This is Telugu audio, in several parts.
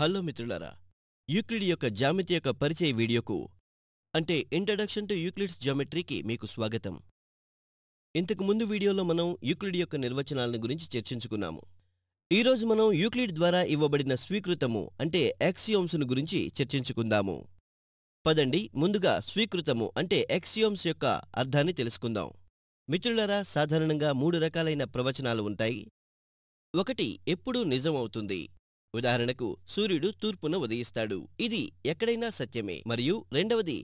హలో మిత్రులారా యూక్లిడ్ యొక్క జామితి యొక్క పరిచయ వీడియోకు అంటే ఇంట్రడక్షన్ టు యూక్లిడ్స్ జామెట్రీకి మీకు స్వాగతం ఇంతకు ముందు వీడియోలో మనం యూక్లిడ్ యొక్క నిర్వచనాలను గురించి చర్చించుకున్నాము ఈరోజు మనం యూక్లిడ్ ద్వారా ఇవ్వబడిన స్వీకృతము అంటే ఎక్సియోమ్స్ను గురించి చర్చించుకుందాము పదండి ముందుగా స్వీకృతము అంటే ఎక్సియోమ్స్ యొక్క అర్థాన్ని తెలుసుకుందాం మిత్రులారా సాధారణంగా మూడు రకాలైన ప్రవచనాలు ఉంటాయి ఒకటి ఎప్పుడూ నిజం అవుతుంది ఉదాహరణకు సూర్యుడు తూర్పున ఉదయిస్తాడు ఇది ఎక్కడైనా సత్యమే మరియు రెండవది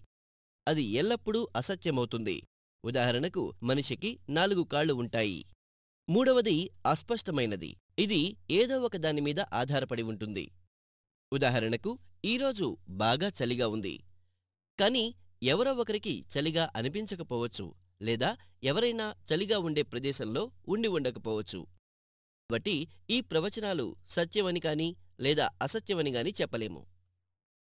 అది ఎల్లప్పుడూ అసత్యమవుతుంది ఉదాహరణకు మనిషికి నాలుగు కాళ్ళు ఉంటాయి మూడవది అస్పష్టమైనది ఇది ఏదో ఒక దానిమీద ఆధారపడి ఉంటుంది ఉదాహరణకు ఈరోజు బాగా చలిగా ఉంది కాని ఎవరో ఒకరికి చలిగా అనిపించకపోవచ్చు లేదా ఎవరైనా చలిగా ఉండే ప్రదేశంలో ఉండి ఉండకపోవచ్చు కాబట్టి ఈ ప్రవచనాలు సత్యమని కానీ లేదా అసత్యమని గాని చెప్పలేము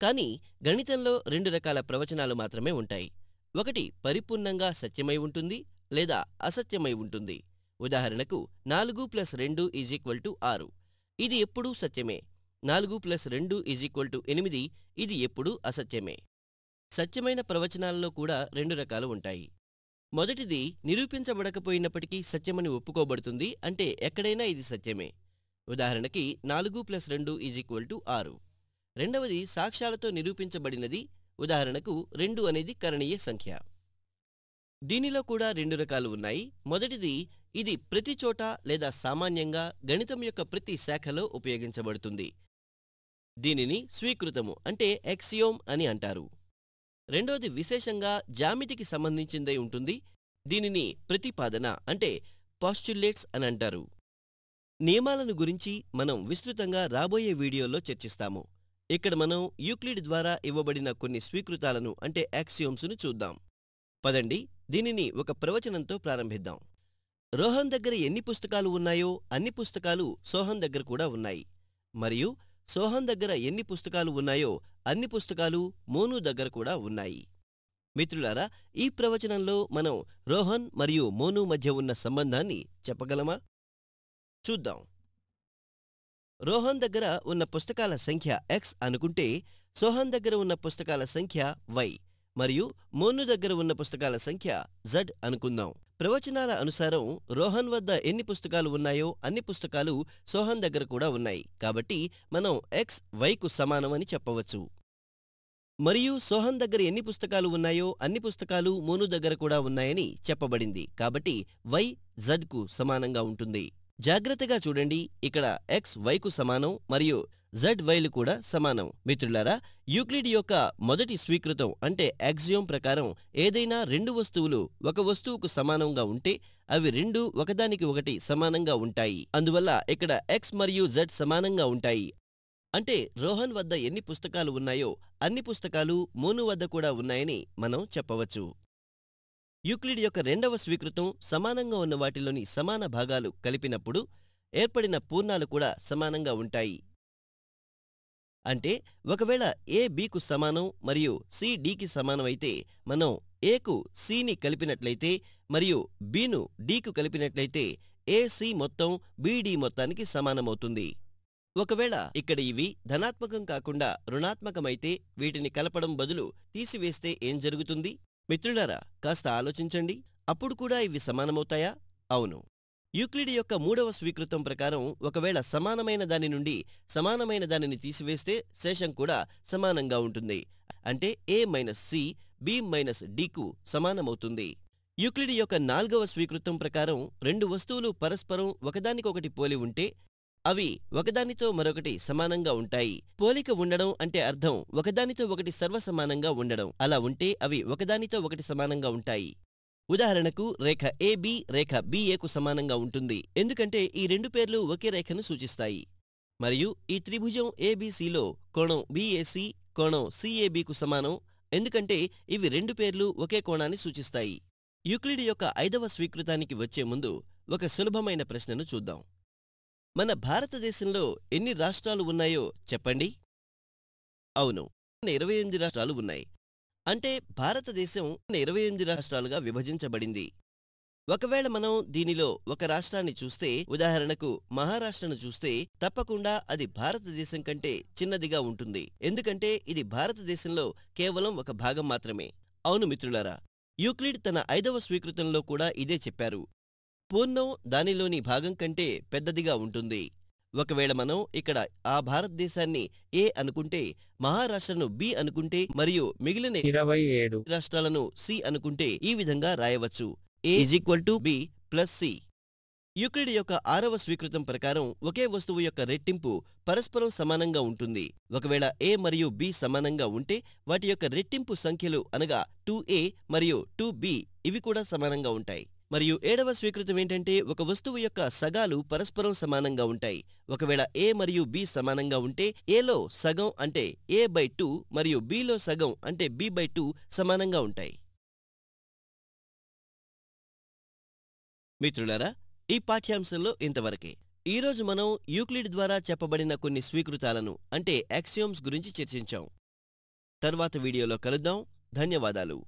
కాని గణితంలో రెండు రకాల ప్రవచనాలు మాత్రమే ఉంటాయి ఒకటి పరిపూర్ణంగా సత్యమై ఉంటుంది లేదా అసత్యమై ఉంటుంది ఉదాహరణకు నాలుగు ప్లస్ రెండు ఈజ్ ఈక్వల్ టు ఆరు ఇది ఎప్పుడూ సత్యమే నాలుగు ప్లస్ రెండు ఈజ్ ఈక్వల్ టు ఎనిమిది ఇది ఎప్పుడూ అసత్యమే సత్యమైన ప్రవచనాలలో కూడా రెండు రకాలు ఉంటాయి మొదటిది నిరూపించబడకపోయినప్పటికీ సత్యమని ఒప్పుకోబడుతుంది అంటే ఎక్కడైనా ఇది సత్యమే ఉదాహరణకి నాలుగు ప్లస్ రెండు ఈజ్ ఈక్వల్ టు ఆరు రెండవది సాక్ష్యాలతో నిరూపించబడినది ఉదాహరణకు రెండు అనేది కరణీయ సంఖ్య దీనిలో కూడా రెండు రకాలు ఉన్నాయి మొదటిది ఇది ప్రతి చోట లేదా సామాన్యంగా గణితం యొక్క ప్రతి శాఖలో ఉపయోగించబడుతుంది దీనిని స్వీకృతము అంటే ఎక్సియోమ్ అని అంటారు రెండోది విశేషంగా జామితికి సంబంధించిందై ఉంటుంది దీనిని ప్రతిపాదన అంటే పాస్చులేట్స్ అని అంటారు నియమాలను గురించి మనం విస్తృతంగా రాబోయే వీడియోలో చర్చిస్తాము ఇక్కడ మనం యూక్లిడ్ ద్వారా ఇవ్వబడిన కొన్ని స్వీకృతాలను అంటే యాక్సియోమ్స్ను చూద్దాం పదండి దీనిని ఒక ప్రవచనంతో ప్రారంభిద్దాం రోహన్ దగ్గర ఎన్ని పుస్తకాలు ఉన్నాయో అన్ని పుస్తకాలు సోహన్ దగ్గర కూడా ఉన్నాయి మరియు సోహన్ దగ్గర ఎన్ని పుస్తకాలు ఉన్నాయో అన్ని పుస్తకాలు మోను దగ్గర కూడా ఉన్నాయి మిత్రులారా ఈ ప్రవచనంలో మనం రోహన్ మరియు మోను మధ్య ఉన్న సంబంధాన్ని చెప్పగలమా చూద్దాం రోహన్ దగ్గర ఉన్న పుస్తకాల సంఖ్య ఎక్స్ అనుకుంటే సోహన్ దగ్గర ఉన్న పుస్తకాల సంఖ్య వై మరియు మోను దగ్గర ఉన్న పుస్తకాల సంఖ్య జడ్ అనుకుందాం ప్రవచనాల అనుసారం రోహన్ వద్ద ఎన్ని పుస్తకాలు ఉన్నాయో అన్ని పుస్తకాలు సోహన్ దగ్గర కూడా ఉన్నాయి కాబట్టి మనం ఎక్స్ వైకు సమానమని చెప్పవచ్చు మరియు సోహన్ దగ్గర ఎన్ని పుస్తకాలు ఉన్నాయో అన్ని పుస్తకాలు మోను దగ్గర కూడా ఉన్నాయని చెప్పబడింది కాబట్టి వై జడ్కు సమానంగా ఉంటుంది జాగ్రత్తగా చూడండి ఇక్కడ ఎక్స్ వైకు సమానం మరియు జెడ్ వైలు కూడా సమానం మిత్రులారా యూక్లిడ్ యొక్క మొదటి స్వీకృతం అంటే యాక్సియోమ్ ప్రకారం ఏదైనా రెండు వస్తువులు ఒక వస్తువుకు సమానంగా ఉంటే అవి రెండు ఒకదానికి ఒకటి సమానంగా ఉంటాయి అందువల్ల ఇక్కడ ఎక్స్ మరియు జెడ్ సమానంగా ఉంటాయి అంటే రోహన్ వద్ద ఎన్ని పుస్తకాలు ఉన్నాయో అన్ని పుస్తకాలు మోను వద్ద కూడా ఉన్నాయని మనం చెప్పవచ్చు యూక్లిడ్ యొక్క రెండవ స్వీకృతం సమానంగా ఉన్న వాటిలోని సమాన భాగాలు కలిపినప్పుడు ఏర్పడిన పూర్ణాలు కూడా సమానంగా ఉంటాయి అంటే ఒకవేళ ఏ బీకు సమానం మరియు సి డీకి సమానం అయితే మనం ఏకు సిని కలిపినట్లయితే మరియు బీను డీకు కలిపినట్లయితే ఏసి మొత్తం బీడీ మొత్తానికి సమానమవుతుంది ఒకవేళ ఇక్కడ ఇవి ధనాత్మకం కాకుండా రుణాత్మకమైతే వీటిని కలపడం బదులు తీసివేస్తే ఏం జరుగుతుంది మిత్రులారా కాస్త ఆలోచించండి అప్పుడు కూడా ఇవి సమానమవుతాయా అవును యూక్లిడ్ యొక్క మూడవ స్వీకృతం ప్రకారం ఒకవేళ సమానమైన దాని నుండి సమానమైన దానిని తీసివేస్తే శేషం కూడా సమానంగా ఉంటుంది అంటే A minus C B minus డికు సమానమవుతుంది యూక్లిడ్ యొక్క నాల్గవ స్వీకృతం ప్రకారం రెండు వస్తువులు పరస్పరం ఒకదానికొకటి పోలి ఉంటే అవి ఒకదానితో మరొకటి సమానంగా ఉంటాయి పోలిక ఉండడం అంటే అర్థం ఒకదానితో ఒకటి సర్వసమానంగా ఉండడం అలా ఉంటే అవి ఒకదానితో ఒకటి సమానంగా ఉంటాయి ఉదాహరణకు రేఖ ఏబి రేఖ బిఏకు సమానంగా ఉంటుంది ఎందుకంటే ఈ రెండు పేర్లు ఒకే రేఖను సూచిస్తాయి మరియు ఈ త్రిభుజం ఏబిసిలో కోణం బిఏసి కోణం సిఏబికు సమానం ఎందుకంటే ఇవి రెండు పేర్లు ఒకే కోణాన్ని సూచిస్తాయి యుక్లిడి యొక్క ఐదవ స్వీకృతానికి వచ్చే ముందు ఒక సులభమైన ప్రశ్నను చూద్దాం మన భారతదేశంలో ఎన్ని రాష్ట్రాలు ఉన్నాయో చెప్పండి అవును ఇరవై ఎనిమిది రాష్ట్రాలు ఉన్నాయి అంటే భారతదేశం ఇరవై ఎనిమిది రాష్ట్రాలుగా విభజించబడింది ఒకవేళ మనం దీనిలో ఒక రాష్ట్రాన్ని చూస్తే ఉదాహరణకు మహారాష్ట్రను చూస్తే తప్పకుండా అది భారతదేశం కంటే చిన్నదిగా ఉంటుంది ఎందుకంటే ఇది భారతదేశంలో కేవలం ఒక భాగం మాత్రమే అవును మిత్రులరా యూక్లిడ్ తన ఐదవ స్వీకృతంలో కూడా ఇదే చెప్పారు పూర్ణం దానిలోని భాగం కంటే పెద్దదిగా ఉంటుంది ఒకవేళ మనం ఇక్కడ ఆ భారతదేశాన్ని ఏ అనుకుంటే మహారాష్ట్రను బి అనుకుంటే మరియు మిగిలిన ఇరవై ఏడు రాష్ట్రాలను సి అనుకుంటే ఈ విధంగా రాయవచ్చు A equal to B plus C Euclid యొక్క ఆరవ స్వీకృతం ప్రకారం ఒకే వస్తువు యొక్క రెట్టింపు పరస్పరం సమానంగా ఉంటుంది ఒకవేళ ఏ మరియు బి సమానంగా ఉంటే వాటి యొక్క రెట్టింపు సంఖ్యలు అనగా టూ ఏ మరియు టూ బి ఇవి కూడా సమానంగా ఉంటాయి మరియు ఏడవ స్వీకృతం ఏంటంటే ఒక వస్తువు యొక్క సగాలు పరస్పరం సమానంగా ఉంటాయి ఒకవేళ ఏ మరియు బి సమానంగా ఉంటే ఏలో సగం అంటే ఏ బై టూ మరియు బిలో సగం అంటే బి బై టూ సమానంగా ఉంటాయి మిత్రులారా ఈ పాఠ్యాంశంలో ఇంతవరకే ఈరోజు మనం యూక్లిడ్ ద్వారా చెప్పబడిన కొన్ని స్వీకృతాలను అంటే యాక్సియోమ్స్ గురించి చర్చించాం తర్వాత వీడియోలో కలుద్దాం ధన్యవాదాలు